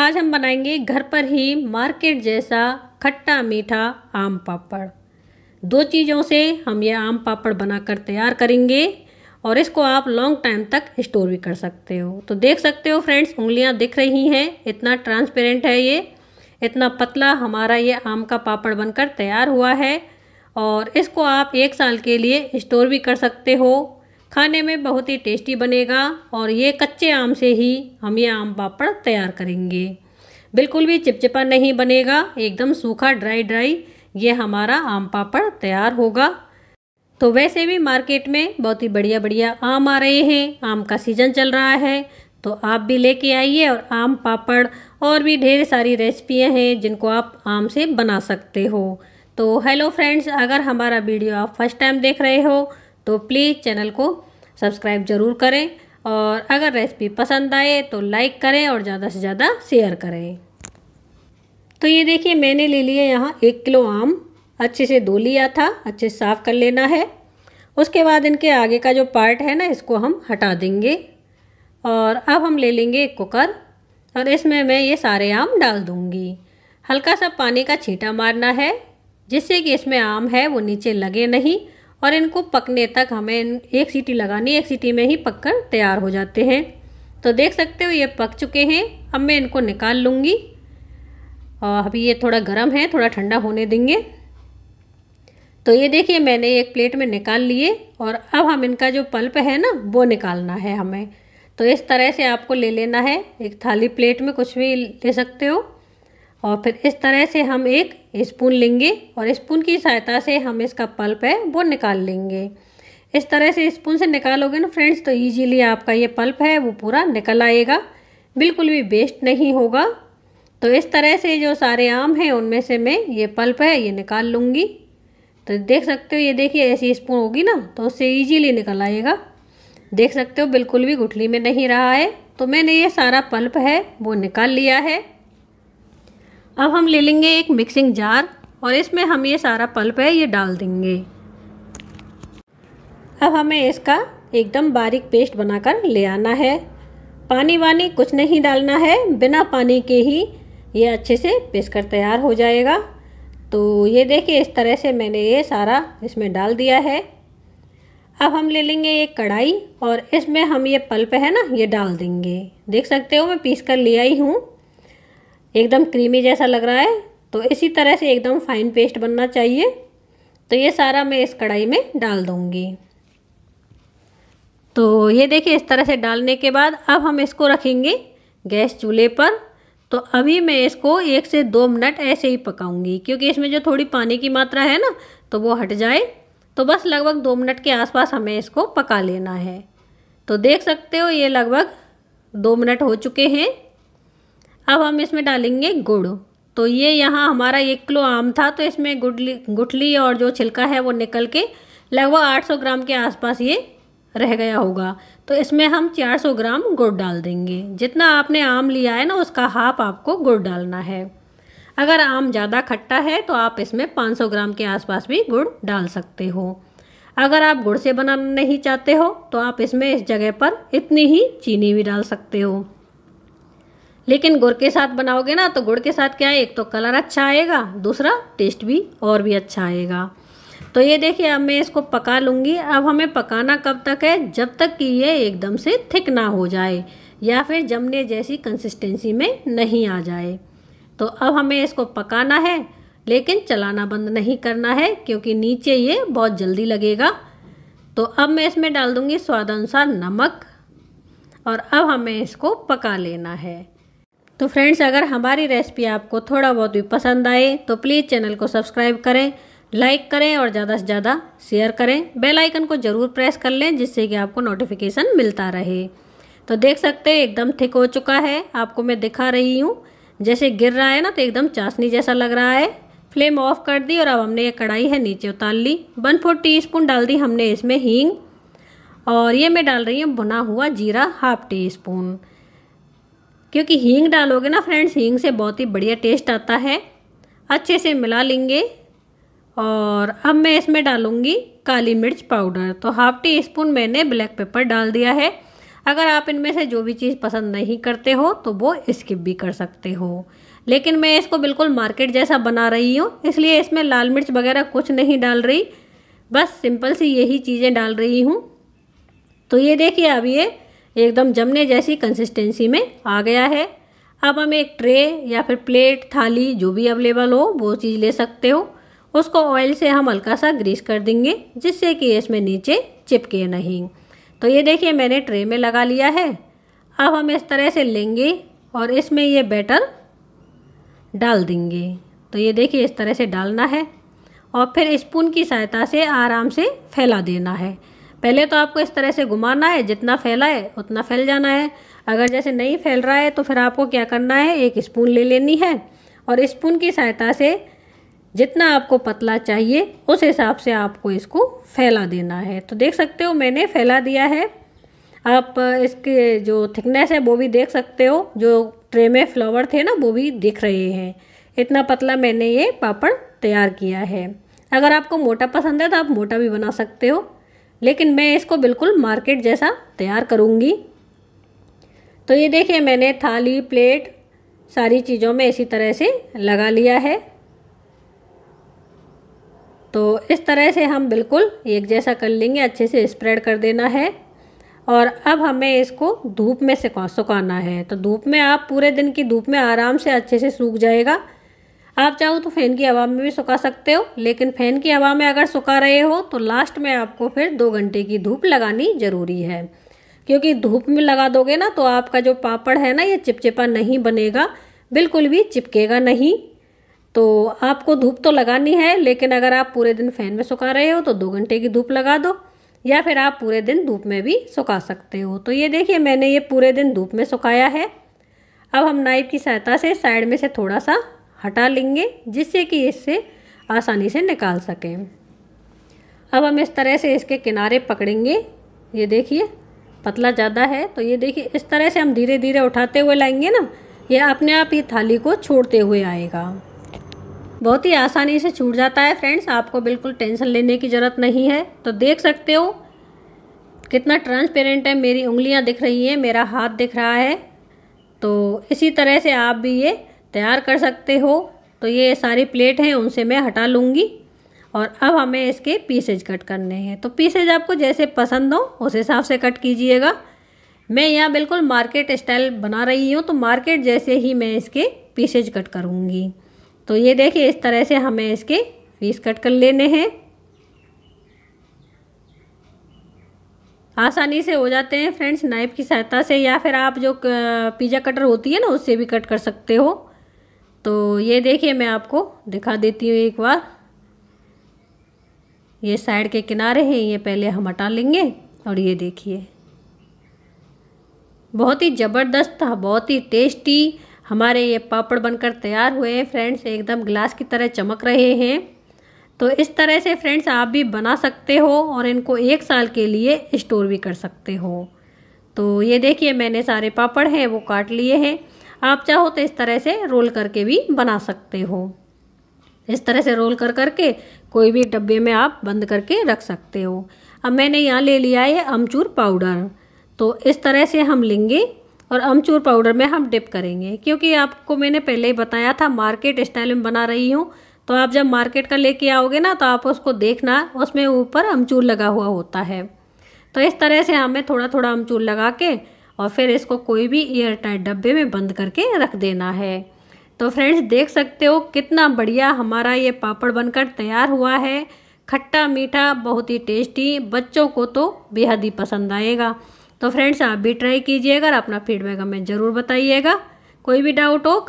आज हम बनाएंगे घर पर ही मार्केट जैसा खट्टा मीठा आम पापड़ दो चीज़ों से हम ये आम पापड़ बनाकर तैयार करेंगे और इसको आप लॉन्ग टाइम तक स्टोर भी कर सकते हो तो देख सकते हो फ्रेंड्स उंगलियां दिख रही हैं इतना ट्रांसपेरेंट है ये इतना पतला हमारा ये आम का पापड़ बनकर तैयार हुआ है और इसको आप एक साल के लिए स्टोर भी कर सकते हो खाने में बहुत ही टेस्टी बनेगा और ये कच्चे आम से ही हम ये आम पापड़ तैयार करेंगे बिल्कुल भी चिपचिपा नहीं बनेगा एकदम सूखा ड्राई ड्राई ये हमारा आम पापड़ तैयार होगा तो वैसे भी मार्केट में बहुत ही बढ़िया बढ़िया आम आ रहे हैं आम का सीज़न चल रहा है तो आप भी लेके आइए और आम पापड़ और भी ढेर सारी रेसिपियाँ हैं जिनको आप आम से बना सकते हो तो हेलो फ्रेंड्स अगर हमारा वीडियो आप फर्स्ट टाइम देख रहे हो तो प्लीज़ चैनल को सब्सक्राइब ज़रूर करें और अगर रेसिपी पसंद आए तो लाइक करें और ज़्यादा से ज़्यादा शेयर करें तो ये देखिए मैंने ले लिया यहाँ एक किलो आम अच्छे से धो लिया था अच्छे से साफ़ कर लेना है उसके बाद इनके आगे का जो पार्ट है ना इसको हम हटा देंगे और अब हम ले लेंगे एक कुकर और इसमें मैं ये सारे आम डाल दूँगी हल्का सा पानी का छीटा मारना है जिससे कि इसमें आम है वो नीचे लगे नहीं और इनको पकने तक हमें एक सीटी लगानी एक सीटी में ही पककर तैयार हो जाते हैं तो देख सकते हो ये पक चुके हैं अब मैं इनको निकाल लूँगी और अभी ये थोड़ा गर्म है थोड़ा ठंडा होने देंगे तो ये देखिए मैंने एक प्लेट में निकाल लिए और अब हम इनका जो पल्प है ना वो निकालना है हमें तो इस तरह से आपको ले लेना है एक थाली प्लेट में कुछ भी ले सकते हो और फिर इस तरह से हम एक स्पून लेंगे और स्पून की सहायता से हम इसका पल्प है वो निकाल लेंगे इस तरह से स्पून से निकालोगे ना फ्रेंड्स तो ईजीली आपका ये पल्प है वो पूरा निकल आएगा बिल्कुल भी वेस्ट नहीं होगा तो इस तरह से जो सारे आम हैं उनमें से मैं ये पल्प है ये निकाल लूँगी तो देख सकते हो ये देखिए ऐसी स्पून होगी ना तो उससे ईजीली निकल आएगा देख सकते हो बिल्कुल भी गुठली में नहीं रहा है तो मैंने ये सारा पल्प है वो निकाल लिया है अब हम ले लेंगे एक मिक्सिंग जार और इसमें हम ये सारा पल्प है ये डाल देंगे अब हमें इसका एकदम बारीक पेस्ट बनाकर ले आना है पानी वानी कुछ नहीं डालना है बिना पानी के ही ये अच्छे से पीस कर तैयार हो जाएगा तो ये देखिए इस तरह से मैंने ये सारा इसमें डाल दिया है अब हम ले लेंगे एक कढ़ाई और इसमें हम ये पल्प है ना ये डाल देंगे देख सकते हो मैं पीस कर लिया ही हूँ एकदम क्रीमी जैसा लग रहा है तो इसी तरह से एकदम फाइन पेस्ट बनना चाहिए तो ये सारा मैं इस कढ़ाई में डाल दूँगी तो ये देखिए इस तरह से डालने के बाद अब हम इसको रखेंगे गैस चूल्हे पर तो अभी मैं इसको एक से दो मिनट ऐसे ही पकाऊंगी क्योंकि इसमें जो थोड़ी पानी की मात्रा है ना तो वो हट जाए तो बस लगभग दो मिनट के आसपास हमें इसको पका लेना है तो देख सकते हो ये लगभग दो मिनट हो चुके हैं अब हम इसमें डालेंगे गुड़ तो ये यहाँ हमारा एक किलो आम था तो इसमें गुडली गुठली और जो छिलका है वो निकल के लगभग 800 ग्राम के आसपास ये रह गया होगा तो इसमें हम 400 ग्राम गुड़ डाल देंगे जितना आपने आम लिया है ना उसका हाफ आपको गुड़ डालना है अगर आम ज़्यादा खट्टा है तो आप इसमें 500 ग्राम के आसपास भी गुड़ डाल सकते हो अगर आप गुड़ से बनाना नहीं चाहते हो तो आप इसमें इस जगह पर इतनी ही चीनी भी डाल सकते हो लेकिन गुड़ के साथ बनाओगे ना तो गुड़ के साथ क्या है एक तो कलर अच्छा आएगा दूसरा टेस्ट भी और भी अच्छा आएगा तो ये देखिए अब मैं इसको पका लूँगी अब हमें पकाना कब तक है जब तक कि ये एकदम से थिक ना हो जाए या फिर जमने जैसी कंसिस्टेंसी में नहीं आ जाए तो अब हमें इसको पकाना है लेकिन चलाना बंद नहीं करना है क्योंकि नीचे ये बहुत जल्दी लगेगा तो अब मैं इसमें डाल दूँगी स्वाद अनुसार नमक और अब हमें इसको पका लेना है तो फ्रेंड्स अगर हमारी रेसिपी आपको थोड़ा बहुत भी पसंद आए तो प्लीज़ चैनल को सब्सक्राइब करें लाइक करें और ज़्यादा से ज़्यादा शेयर करें बेल आइकन को ज़रूर प्रेस कर लें जिससे कि आपको नोटिफिकेशन मिलता रहे तो देख सकते हैं एकदम थिक हो चुका है आपको मैं दिखा रही हूँ जैसे गिर रहा है ना तो एकदम चाशनी जैसा लग रहा है फ्लेम ऑफ कर दी और अब हमने ये कढ़ाई है नीचे उतार ली वन फोर टी स्पून डाल दी हमने इसमें हींग और ये मैं डाल रही हूँ भुना हुआ जीरा हाफ टी स्पून क्योंकि हींग डालोगे ना फ्रेंड्स हींग से बहुत ही बढ़िया टेस्ट आता है अच्छे से मिला लेंगे और अब मैं इसमें डालूँगी काली मिर्च पाउडर तो हाफ टी स्पून मैंने ब्लैक पेपर डाल दिया है अगर आप इनमें से जो भी चीज़ पसंद नहीं करते हो तो वो स्किप भी कर सकते हो लेकिन मैं इसको बिल्कुल मार्केट जैसा बना रही हूँ इसलिए इसमें लाल मिर्च वगैरह कुछ नहीं डाल रही बस सिंपल सी यही चीज़ें डाल रही हूँ तो ये देखिए अब ये एकदम जमने जैसी कंसिस्टेंसी में आ गया है अब हम एक ट्रे या फिर प्लेट थाली जो भी अवेलेबल हो वो चीज़ ले सकते हो उसको ऑयल से हम हल्का सा ग्रीस कर देंगे जिससे कि इसमें नीचे चिपके नहीं तो ये देखिए मैंने ट्रे में लगा लिया है अब हम इस तरह से लेंगे और इसमें ये बैटर डाल देंगे तो ये देखिए इस तरह से डालना है और फिर स्पून की सहायता से आराम से फैला देना है पहले तो आपको इस तरह से घुमाना है जितना फैला है उतना फैल जाना है अगर जैसे नहीं फैल रहा है तो फिर आपको क्या करना है एक स्पून ले लेनी है और स्पून की सहायता से जितना आपको पतला चाहिए उस हिसाब से आपको इसको फैला देना है तो देख सकते हो मैंने फैला दिया है आप इसके जो थिकनेस है वो भी देख सकते हो जो ट्रे में फ्लावर थे ना वो भी दिख रहे हैं इतना पतला मैंने ये पापड़ तैयार किया है अगर आपको मोटा पसंद है तो आप मोटा भी बना सकते हो लेकिन मैं इसको बिल्कुल मार्केट जैसा तैयार करूँगी तो ये देखिए मैंने थाली प्लेट सारी चीज़ों में इसी तरह से लगा लिया है तो इस तरह से हम बिल्कुल एक जैसा कर लेंगे अच्छे से स्प्रेड कर देना है और अब हमें इसको धूप में सुखाना है तो धूप में आप पूरे दिन की धूप में आराम से अच्छे से सूख जाएगा आप चाहो तो फैन की हवा में भी सुखा सकते हो लेकिन फैन की हवा में अगर सुखा रहे हो तो लास्ट में आपको फिर दो घंटे की धूप लगानी ज़रूरी है क्योंकि धूप में लगा दोगे ना तो आपका जो पापड़ है ना ये चिपचिपा नहीं बनेगा बिल्कुल भी चिपकेगा नहीं तो आपको धूप तो लगानी है लेकिन अगर आप पूरे दिन फैन में सुखा रहे हो तो दो घंटे की धूप लगा दो या फिर आप पूरे दिन धूप में भी सुखा सकते हो तो ये देखिए मैंने ये पूरे दिन धूप में सुखाया है अब हम नाइफ की सहायता से साइड में से थोड़ा सा हटा लेंगे जिससे कि इससे आसानी से निकाल सकें अब हम इस तरह से इसके किनारे पकड़ेंगे ये देखिए पतला ज़्यादा है तो ये देखिए इस तरह से हम धीरे धीरे उठाते हुए लाएंगे ना ये अपने आप ही थाली को छोड़ते हुए आएगा बहुत ही आसानी से छूट जाता है फ्रेंड्स आपको बिल्कुल टेंशन लेने की ज़रूरत नहीं है तो देख सकते हो कितना ट्रांसपेरेंट है मेरी उंगलियां दिख रही हैं मेरा हाथ दिख रहा है तो इसी तरह से आप भी ये तैयार कर सकते हो तो ये सारी प्लेट हैं उनसे मैं हटा लूँगी और अब हमें इसके पीसेज कट करने हैं तो पीसेज आपको जैसे पसंद हो उस हिसाब से कट कीजिएगा मैं यहाँ बिल्कुल मार्केट स्टाइल बना रही हूँ तो मार्केट जैसे ही मैं इसके पीसेज कट करूँगी तो ये देखिए इस तरह से हमें इसके पीस कट कर लेने हैं आसानी से हो जाते हैं फ्रेंड्स नाइफ की सहायता से या फिर आप जो पिज़्ज़ा कटर होती है ना उससे भी कट कर सकते हो तो ये देखिए मैं आपको दिखा देती हूँ एक बार ये साइड के किनारे हैं ये पहले हम हटा लेंगे और ये देखिए बहुत ही ज़बरदस्त था बहुत ही टेस्टी हमारे ये पापड़ बनकर तैयार हुए हैं फ्रेंड्स एकदम ग्लास की तरह चमक रहे हैं तो इस तरह से फ्रेंड्स आप भी बना सकते हो और इनको एक साल के लिए स्टोर भी कर सकते हो तो ये देखिए मैंने सारे पापड़ हैं वो काट लिए हैं आप चाहो तो इस तरह से रोल करके भी बना सकते हो इस तरह से रोल कर करके कोई भी डब्बे में आप बंद करके रख सकते हो अब मैंने यहाँ ले लिया है अमचूर पाउडर तो इस तरह से हम लेंगे और अमचूर पाउडर में हम डिप करेंगे क्योंकि आपको मैंने पहले ही बताया था मार्केट स्टाइल में बना रही हूँ तो आप जब मार्केट का लेके आओगे ना तो आप उसको देखना उसमें ऊपर अमचूर लगा हुआ होता है तो इस तरह से हमें थोड़ा थोड़ा अमचूर लगा के और फिर इसको कोई भी एयर टाइट डब्बे में बंद करके रख देना है तो फ्रेंड्स देख सकते हो कितना बढ़िया हमारा ये पापड़ बनकर तैयार हुआ है खट्टा मीठा बहुत ही टेस्टी बच्चों को तो बेहद ही पसंद आएगा तो फ्रेंड्स आप भी ट्राई कीजिएगा अपना फीडबैक हमें ज़रूर बताइएगा कोई भी डाउट हो